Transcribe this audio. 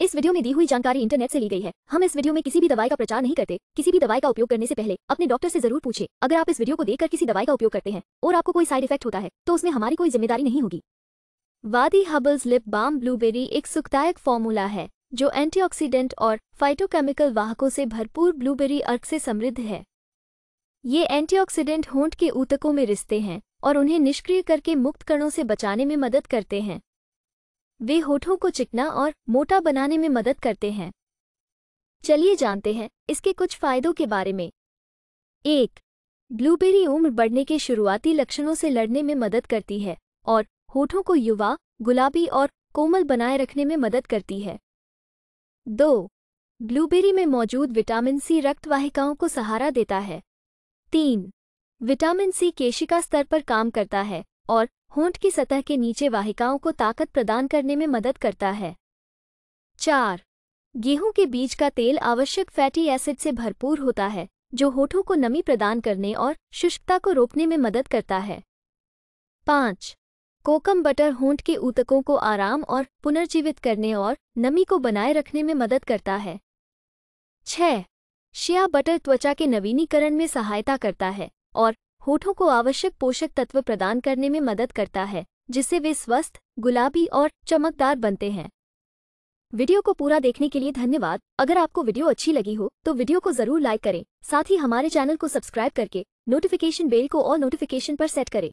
इस वीडियो में दी हुई जानकारी इंटरनेट से ली गई है हम इस वीडियो में किसी भी दवाई का प्रचार नहीं करते किसी भी दवाई का उपयोग करने से पहले अपने डॉक्टर से जरूर पूछे अगर आप इस वीडियो को देखकर किसी दवाई का उपयोग करते हैं और आपको कोई साइड इफेक्ट होता है तो उसमें हमारी कोई जिम्मेदारी नहीं होगी वादी हबल्स लिप बाम ब्लूबेरी एक सुखदायक फॉर्मूला है जो एंटी और फाइटोकेमिकल वाहकों से भरपूर ब्लूबेरी अर्क से समृद्ध है ये एंटी ऑक्सीडेंट के ऊतकों में रिश्ते हैं और उन्हें निष्क्रिय करके मुक्त कणों से बचाने में मदद करते हैं वे होठों को चिकना और मोटा बनाने में मदद करते हैं चलिए जानते हैं इसके कुछ फायदों के बारे में एक ब्लूबेरी उम्र बढ़ने के शुरुआती लक्षणों से लड़ने में मदद करती है और होठों को युवा गुलाबी और कोमल बनाए रखने में मदद करती है दो ब्लूबेरी में मौजूद विटामिन सी रक्तवाहिकाओं को सहारा देता है तीन विटामिन सी केशिका स्तर पर काम करता है और होंठ की सतह के नीचे वाहिकाओं को ताकत प्रदान करने में मदद करता है चार गेहूं के बीज का तेल आवश्यक फैटी एसिड से भरपूर होता है जो होठों को नमी प्रदान करने और शुष्कता को रोकने में मदद करता है पाँच कोकम बटर होंठ के ऊतकों को आराम और पुनर्जीवित करने और नमी को बनाए रखने में मदद करता है छिया शिया बटर त्वचा के नवीनीकरण में सहायता करता है और होठों को आवश्यक पोषक तत्व प्रदान करने में मदद करता है जिससे वे स्वस्थ गुलाबी और चमकदार बनते हैं वीडियो को पूरा देखने के लिए धन्यवाद अगर आपको वीडियो अच्छी लगी हो तो वीडियो को जरूर लाइक करें साथ ही हमारे चैनल को सब्सक्राइब करके नोटिफिकेशन बेल को और नोटिफिकेशन पर सेट करें